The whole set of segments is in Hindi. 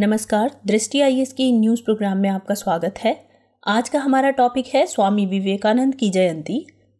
नमस्कार दृष्टि आई के न्यूज़ प्रोग्राम में आपका स्वागत है आज का हमारा टॉपिक है स्वामी विवेकानंद की जयंती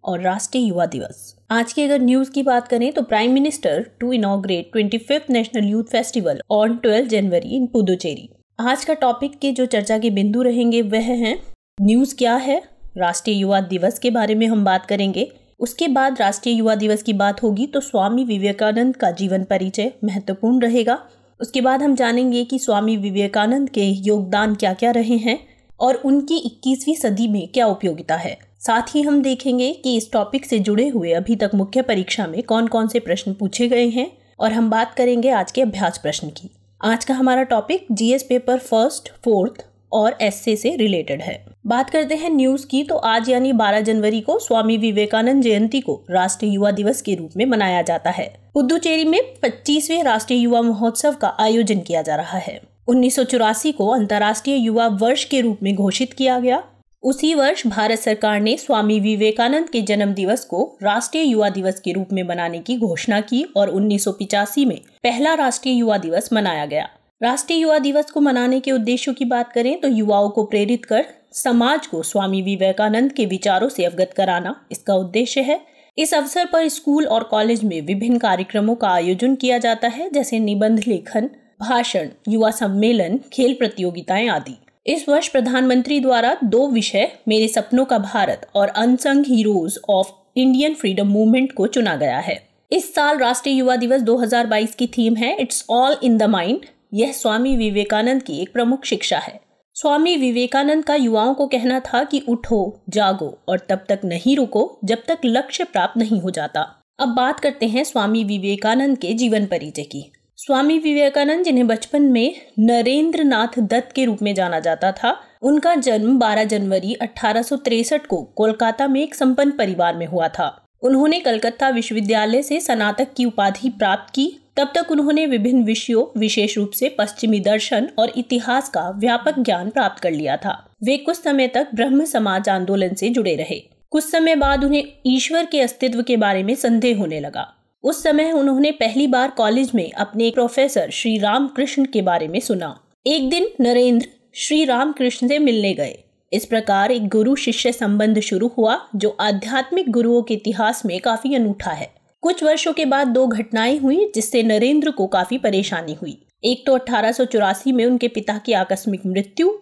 और राष्ट्रीय युवा दिवस आज की अगर न्यूज़ की बात करें तो prime minister to inaugurate twenty fifth national youth festival on twelve January in Puducherry आज का टॉपिक के जो चर्चा के बिंदु रहेंगे वह हैं न्यूज़ क्या है राष्ट्रीय युवा दिवस के बारे में हम बात करेंगे उसके बाद राष्ट्रीय युवा दिवस की बात होगी तो स्वामी विवेकानंद का जीवन परिचय महत्वपूर्ण रहेगा उसके बाद हम जानेंगे कि स्वामी विवेकानंद के योगदान क्या क्या रहे हैं और उनकी इक्कीसवीं सदी में क्या उपयोगिता है साथ ही हम देखेंगे कि इस टॉपिक से जुड़े हुए अभी तक मुख्य परीक्षा में कौन कौन से प्रश्न पूछे गए हैं और हम बात करेंगे आज के अभ्यास प्रश्न की आज का हमारा topic GS paper first fourth और एस से रिलेटेड है बात करते हैं न्यूज की तो आज यानी 12 जनवरी को स्वामी विवेकानंद जयंती को राष्ट्रीय युवा दिवस के रूप में मनाया जाता है पुदुचेरी में 25वें राष्ट्रीय युवा महोत्सव का आयोजन किया जा रहा है उन्नीस को अंतर्राष्ट्रीय युवा वर्ष के रूप में घोषित किया गया उसी वर्ष भारत सरकार ने स्वामी विवेकानंद के जन्म दिवस को राष्ट्रीय युवा दिवस के रूप में मनाने की घोषणा की और उन्नीस में पहला राष्ट्रीय युवा दिवस मनाया गया राष्ट्रीय युवा दिवस को मनाने के उद्देश्यों की बात करें तो युवाओं को प्रेरित कर समाज को स्वामी विवेकानंद के विचारों से अवगत कराना इसका उद्देश्य है इस अवसर पर स्कूल और कॉलेज में विभिन्न कार्यक्रमों का आयोजन किया जाता है जैसे निबंध लेखन भाषण युवा सम्मेलन खेल प्रतियोगिताएं आदि इस वर्ष प्रधानमंत्री द्वारा दो विषय मेरे सपनों का भारत और unsung heroes of Indian freedom movement को चुना गया है इस साल राष्ट्रीय युवा दिवस 2022 की थीम है it's all in the mind यह स्वामी विवेकानंद की एक प्रमुख शिक्षा है स्वामी विवेकानंद का युवाओं को कहना था कि उठो जागो और तब तक नहीं रुको जब तक लक्ष्य प्राप्त नहीं हो जाता अब बात करते हैं स्वामी विवेकानंद के जीवन परिचय की स्वामी विवेकानंद जिन्हें बचपन में नरेंद्र नाथ दत्त के रूप में जाना जाता था उनका जन्म 12 जनवरी अठारह को कोलकाता में एक संपन्न परिवार में हुआ था उन्होंने कलकत्ता विश्वविद्यालय से स्नातक की उपाधि प्राप्त की तब तक उन्होंने विभिन्न विषयों विशेष रूप से पश्चिमी दर्शन और इतिहास का व्यापक ज्ञान प्राप्त कर लिया था वे कुछ समय तक ब्रह्म समाज आंदोलन से जुड़े रहे कुछ समय बाद उन्हें ईश्वर के अस्तित्व के बारे में संदेह होने लगा उस समय उन्होंने पहली बार कॉलेज में अपने प्रोफेसर श्री रामकृष्ण के बारे में सुना एक दिन नरेंद्र श्री रामकृष्ण से मिलने गए इस प्रकार एक गुरु शिष्य संबंध शुरू हुआ जो आध्यात्मिक गुरुओं के इतिहास में काफी अनूठा है कुछ वर्षों के बाद दो घटनाएं हुई जिससे नरेंद्र को काफी परेशानी हुई एक तो अठारह में उनके पिता की आकस्मिक मृत्यु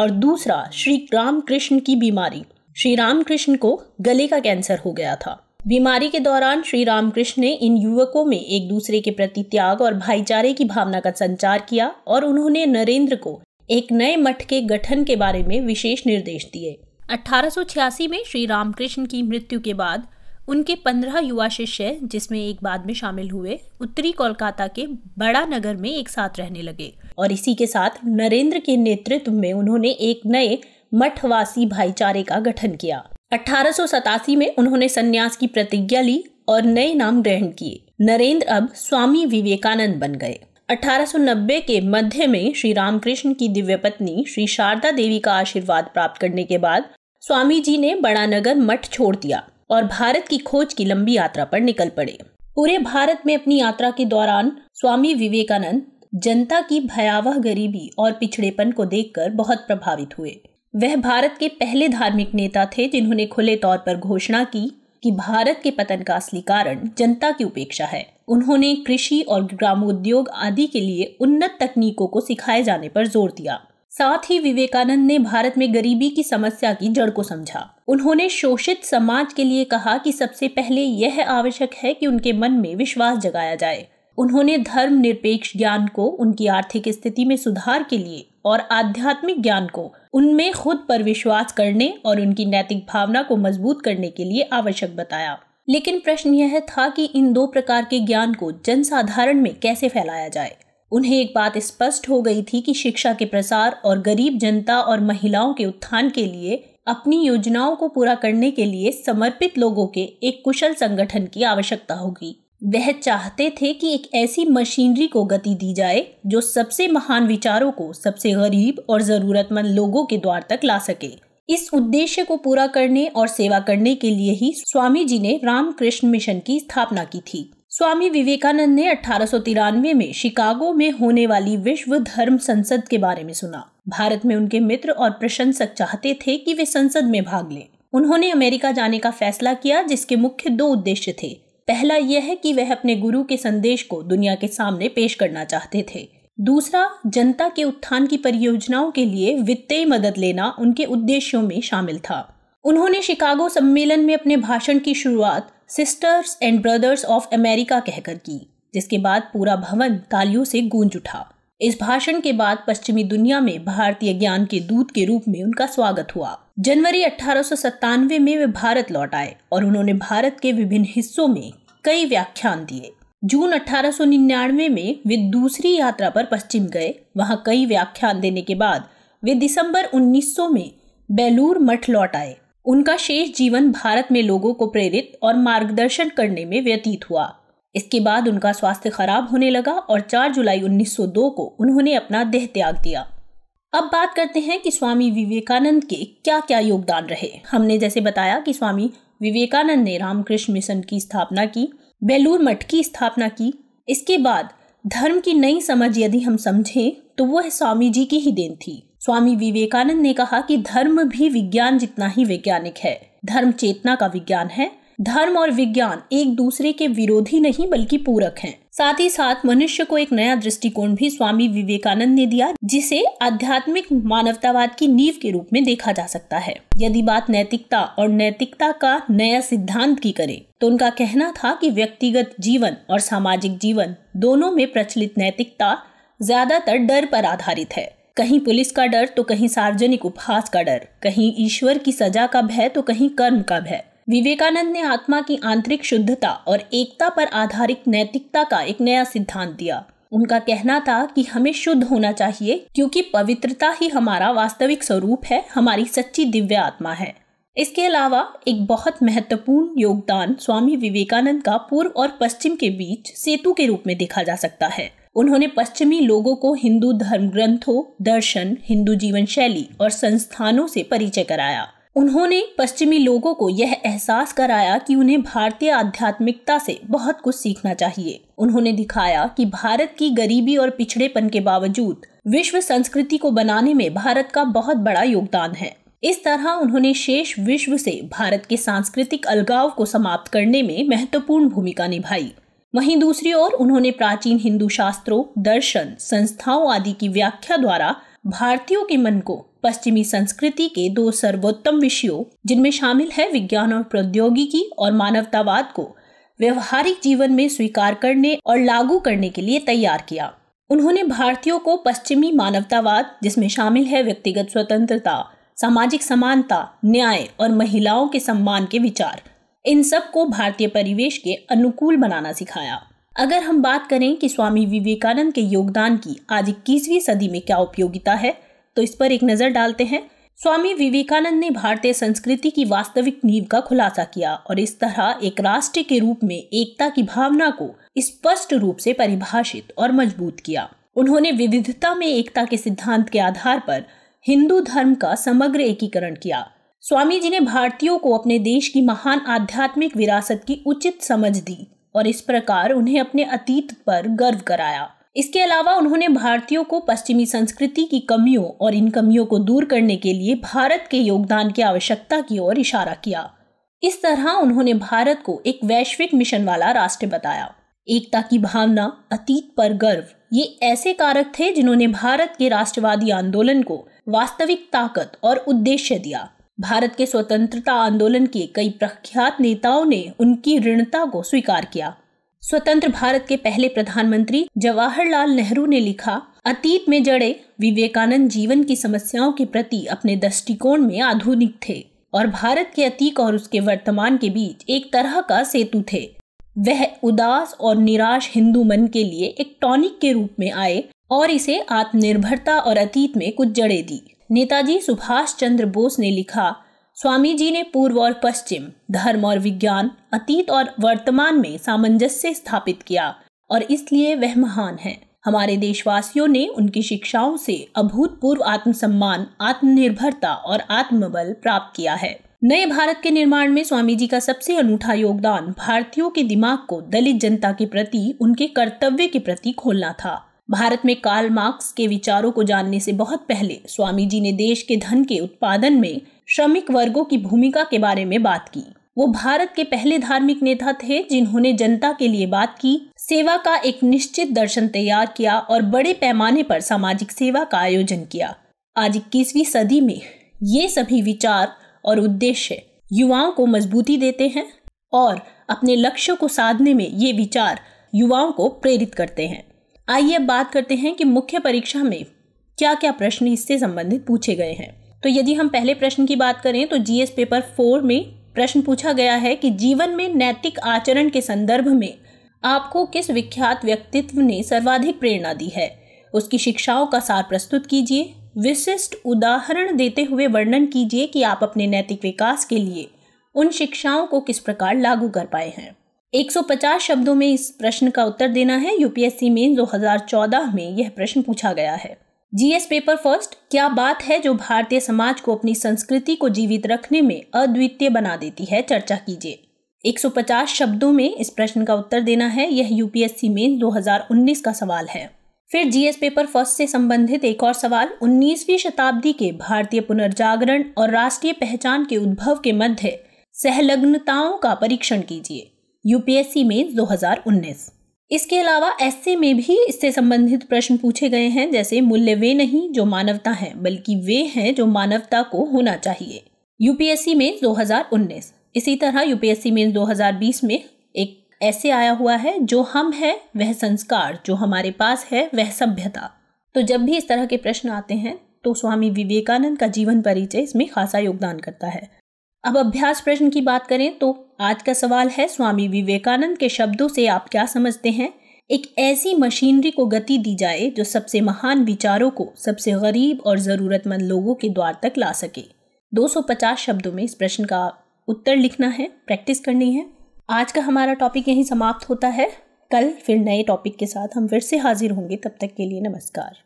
और दूसरा श्री रामकृष्ण की बीमारी श्री रामकृष्ण को गले का कैंसर हो गया था बीमारी के दौरान श्री रामकृष्ण ने इन युवकों में एक दूसरे के प्रति त्याग और भाईचारे की भावना का संचार किया और उन्होंने नरेंद्र को एक नए मठ के गठन के बारे में विशेष निर्देश दिए 1886 में श्री रामकृष्ण की मृत्यु के बाद उनके पंद्रह युवा शिष्य जिसमें एक बाद में शामिल हुए उत्तरी कोलकाता के बड़ा नगर में एक साथ रहने लगे और इसी के साथ नरेंद्र के नेतृत्व में उन्होंने एक नए मठवासी भाईचारे का गठन किया अठारह में उन्होंने संन्यास की प्रतिज्ञा ली और नए नाम ग्रहण किए नरेंद्र अब स्वामी विवेकानंद बन गए 1890 के मध्य में श्री रामकृष्ण की दिव्य पत्नी श्री शारदा देवी का आशीर्वाद प्राप्त करने के बाद स्वामी जी ने बड़ानगर मठ छोड़ दिया और भारत की खोज की लंबी यात्रा पर निकल पड़े पूरे भारत में अपनी यात्रा के दौरान स्वामी विवेकानंद जनता की भयावह गरीबी और पिछड़ेपन को देखकर बहुत प्रभावित हुए वह भारत के पहले धार्मिक नेता थे जिन्होंने खुले तौर पर घोषणा की कि भारत के पतन का असली कारण जनता की उपेक्षा है उन्होंने कृषि और ग्रामोद्योग आदि के लिए उन्नत तकनीकों को सिखाए जाने पर जोर दिया साथ ही विवेकानंद ने भारत में गरीबी की समस्या की जड़ को समझा उन्होंने शोषित समाज के लिए कहा कि सबसे पहले यह आवश्यक है कि उनके मन में विश्वास जगाया जाए उन्होंने धर्म निरपेक्ष ज्ञान को उनकी आर्थिक स्थिति में सुधार के लिए और आध्यात्मिक ज्ञान को उनमें खुद पर विश्वास करने और उनकी नैतिक भावना को मजबूत करने के लिए आवश्यक बताया लेकिन प्रश्न यह था कि इन दो प्रकार के ज्ञान को जनसाधारण में कैसे फैलाया जाए उन्हें एक बात स्पष्ट हो गई थी कि शिक्षा के प्रसार और गरीब जनता और महिलाओं के उत्थान के लिए अपनी योजनाओं को पूरा करने के लिए समर्पित लोगों के एक कुशल संगठन की आवश्यकता होगी वह चाहते थे कि एक ऐसी मशीनरी को गति दी जाए जो सबसे महान विचारों को सबसे गरीब और ज़रूरतमंद लोगों के द्वार तक ला सके इस उद्देश्य को पूरा करने और सेवा करने के लिए ही स्वामी जी ने रामकृष्ण मिशन की स्थापना की थी स्वामी विवेकानंद ने अठारह में शिकागो में होने वाली विश्व धर्म संसद के बारे में सुना भारत में उनके मित्र और प्रशंसक चाहते थे कि वे संसद में भाग लें उन्होंने अमेरिका जाने का फैसला किया जिसके मुख्य दो उद्देश्य थे पहला यह है कि वह अपने गुरु के संदेश को दुनिया के सामने पेश करना चाहते थे दूसरा जनता के उत्थान की परियोजनाओं के लिए वित्तीय मदद लेना उनके उद्देश्यों में शामिल था उन्होंने शिकागो सम्मेलन में अपने भाषण की शुरुआत sisters and brothers of America कहकर की जिसके बाद पूरा भवन तालियों से गूंज उठा इस भाषण के बाद पश्चिमी दुनिया में भारतीय ज्ञान के दूत के रूप में उनका स्वागत हुआ जनवरी अठारह में वे भारत लौट आए और उन्होंने भारत के विभिन्न हिस्सों में कई व्याख्यान दिए जून 1899 में वे दूसरी यात्रा पर पश्चिम गए वहां कई व्याख्यान देने के बाद वे दिसंबर 1900 में बेलूर मठ लौट आए उनका शेष जीवन भारत में लोगों को प्रेरित और मार्गदर्शन करने में व्यतीत हुआ इसके बाद उनका स्वास्थ्य खराब होने लगा और 4 जुलाई 1902 को उन्होंने अपना देह त्याग दिया अब बात करते हैं कि स्वामी विवेकानंद के क्या क्या योगदान रहे हमने जैसे बताया कि स्वामी विवेकानंद ने रामकृष्ण मिशन की स्थापना की बेलूर मठ की स्थापना की इसके बाद धर्म की नई समझ यदि हम समझें तो वह स्वामी जी की ही देन थी स्वामी विवेकानंद ने कहा कि धर्म भी विज्ञान जितना ही वैज्ञानिक है धर्म चेतना का विज्ञान है धर्म और विज्ञान एक दूसरे के विरोधी नहीं बल्कि पूरक हैं साथ ही साथ मनुष्य को एक नया दृष्टिकोण भी स्वामी विवेकानंद ने दिया जिसे आध्यात्मिक मानवतावाद की नींव के रूप में देखा जा सकता है यदि बात नैतिकता और नैतिकता का नया सिद्धांत की करें तो उनका कहना था कि व्यक्तिगत जीवन और सामाजिक जीवन दोनों में प्रचलित नैतिकता ज्यादातर डर पर आधारित है कहीं पुलिस का डर तो कहीं सार्वजनिक उपहास का डर कहीं ईश्वर की सजा का भय तो कहीं कर्म का भय विवेकानंद ने आत्मा की आंतरिक शुद्धता और एकता पर आधारित नैतिकता का एक नया सिद्धांत दिया उनका कहना था कि हमें शुद्ध होना चाहिए क्योंकि पवित्रता ही हमारा वास्तविक स्वरूप है हमारी सच्ची दिव्य आत्मा है इसके अलावा एक बहुत महत्वपूर्ण योगदान स्वामी विवेकानंद का पूर्व और पश्चिम के बीच सेतु के रूप में देखा जा सकता है उन्होंने पश्चिमी लोगों को हिंदू धर्म ग्रंथों दर्शन हिंदू जीवन शैली और संस्थानों से परिचय कराया उन्होंने पश्चिमी लोगों को यह एहसास कराया कि उन्हें भारतीय आध्यात्मिकता से बहुत कुछ सीखना चाहिए उन्होंने दिखाया कि भारत की गरीबी और पिछड़ेपन के बावजूद विश्व संस्कृति को बनाने में भारत का बहुत बड़ा योगदान है इस तरह उन्होंने शेष विश्व से भारत के सांस्कृतिक अलगाव को समाप्त करने में महत्वपूर्ण भूमिका निभाई वहीं दूसरी ओर उन्होंने प्राचीन हिंदू शास्त्रों दर्शन संस्थाओं आदि की व्याख्या द्वारा भारतीयों के मन को पश्चिमी संस्कृति के दो सर्वोत्तम विषयों जिनमें शामिल है विज्ञान और प्रौद्योगिकी और मानवतावाद को व्यवहारिक जीवन में स्वीकार करने और लागू करने के लिए तैयार किया उन्होंने भारतीयों को पश्चिमी मानवतावाद जिसमें शामिल है व्यक्तिगत स्वतंत्रता सामाजिक समानता न्याय और महिलाओं के सम्मान के विचार इन सब को भारतीय परिवेश के अनुकूल बनाना सिखाया अगर हम बात करें कि स्वामी विवेकानंद के योगदान की आज इक्कीसवीं सदी में क्या उपयोगिता है तो इस पर एक नज़र डालते हैं स्वामी विवेकानंद ने भारतीय संस्कृति की वास्तविक नींव का खुलासा किया और इस तरह एक राष्ट्र के रूप में एकता की भावना को स्पष्ट रूप से परिभाषित और मजबूत किया उन्होंने विविधता में एकता के सिद्धांत के आधार पर हिंदू धर्म का समग्र एकीकरण किया स्वामी जी ने भारतीयों को अपने देश की महान आध्यात्मिक विरासत की उचित समझ दी और इस प्रकार उन्हें अपने अतीत पर गर्व कराया इसके अलावा उन्होंने भारतीयों को पश्चिमी संस्कृति की कमियों और इन कमियों को दूर करने के लिए भारत के योगदान की आवश्यकता की ओर इशारा किया इस तरह उन्होंने भारत को एक वैश्विक मिशन वाला राष्ट्र बताया एकता की भावना अतीत पर गर्व ये ऐसे कारक थे जिन्होंने भारत के राष्ट्रवादी आंदोलन को वास्तविक ताकत और उद्देश्य दिया भारत के स्वतंत्रता आंदोलन के कई प्रख्यात नेताओं ने उनकी ऋणता को स्वीकार किया स्वतंत्र भारत के पहले प्रधानमंत्री जवाहरलाल नेहरू ने लिखा अतीत में जड़े विवेकानंद जीवन की समस्याओं के प्रति अपने दृष्टिकोण में आधुनिक थे और भारत के अतीत और उसके वर्तमान के बीच एक तरह का सेतु थे वह उदास और निराश हिंदू मन के लिए एक टॉनिक के रूप में आए और इसे आत्मनिर्भरता और अतीत में कुछ जड़े दी नेताजी सुभाष चंद्र बोस ने लिखा स्वामी जी ने पूर्व और पश्चिम धर्म और विज्ञान अतीत और वर्तमान में सामंजस्य स्थापित किया और इसलिए वह महान है हमारे देशवासियों ने उनकी शिक्षाओं से अभूतपूर्व आत्मसम्मान आत्मनिर्भरता और आत्मबल प्राप्त किया है नए भारत के निर्माण में स्वामी जी का सबसे अनूठा योगदान भारतीयों के दिमाग को दलित जनता के प्रति उनके कर्तव्य के प्रति खोलना था भारत में कार्ल मार्क्स के विचारों को जानने से बहुत पहले स्वामी जी ने देश के धन के उत्पादन में श्रमिक वर्गों की भूमिका के बारे में बात की वो भारत के पहले धार्मिक नेता थे जिन्होंने जनता के लिए बात की सेवा का एक निश्चित दर्शन तैयार किया और बड़े पैमाने पर सामाजिक सेवा का आयोजन किया आज इक्कीसवीं सदी में ये सभी विचार और उद्देश्य युवाओं को मजबूती देते हैं और अपने लक्ष्यों को साधने में ये विचार युवाओं को प्रेरित करते हैं आइए अब बात करते हैं कि मुख्य परीक्षा में क्या क्या प्रश्न इससे संबंधित पूछे गए हैं तो यदि हम पहले प्रश्न की बात करें तो जीएस पेपर फोर में प्रश्न पूछा गया है कि जीवन में नैतिक आचरण के संदर्भ में आपको किस विख्यात व्यक्तित्व ने सर्वाधिक प्रेरणा दी है उसकी शिक्षाओं का सार प्रस्तुत कीजिए विशिष्ट उदाहरण देते हुए वर्णन कीजिए कि आप अपने नैतिक विकास के लिए उन शिक्षाओं को किस प्रकार लागू कर पाए हैं 150 शब्दों में इस प्रश्न का उत्तर देना है यूपीएससी में 2014 में यह प्रश्न पूछा गया है जीएस पेपर फर्स्ट क्या बात है जो भारतीय समाज को अपनी संस्कृति को जीवित रखने में अद्वितीय बना देती है चर्चा कीजिए 150 शब्दों में इस प्रश्न का उत्तर देना है यह यूपीएससी में 2019 का सवाल है फिर जीएस पेपर फर्स्ट से संबंधित एक और सवाल 19वीं शताब्दी के भारतीय पुनर्जागरण और राष्ट्रीय पहचान के उद्भव के मध्य सहलग्नताओं का परीक्षण कीजिए यूपीएससी में 2019 इसके अलावा ऐसे में भी इससे संबंधित प्रश्न पूछे गए हैं जैसे मूल्य वे नहीं जो मानवता है बल्कि वे हैं जो मानवता को होना चाहिए यूपीएससी में 2019 इसी तरह यूपीएससी में 2020 में एक ऐसे आया हुआ है जो हम है वह संस्कार जो हमारे पास है वह सभ्यता तो जब भी इस तरह के प्रश्न आते हैं तो स्वामी विवेकानंद का जीवन परिचय इसमें खासा योगदान करता है अब अभ्यास प्रश्न की बात करें तो आज का सवाल है स्वामी विवेकानंद के शब्दों से आप क्या समझते हैं एक ऐसी मशीनरी को गति दी जाए जो सबसे महान विचारों को सबसे गरीब और ज़रूरतमंद लोगों के द्वार तक ला सके 250 शब्दों में इस प्रश्न का उत्तर लिखना है प्रैक्टिस करनी है आज का हमारा टॉपिक यहीं समाप्त होता है कल फिर नए टॉपिक के साथ हम फिर से हाजिर होंगे तब तक के लिए नमस्कार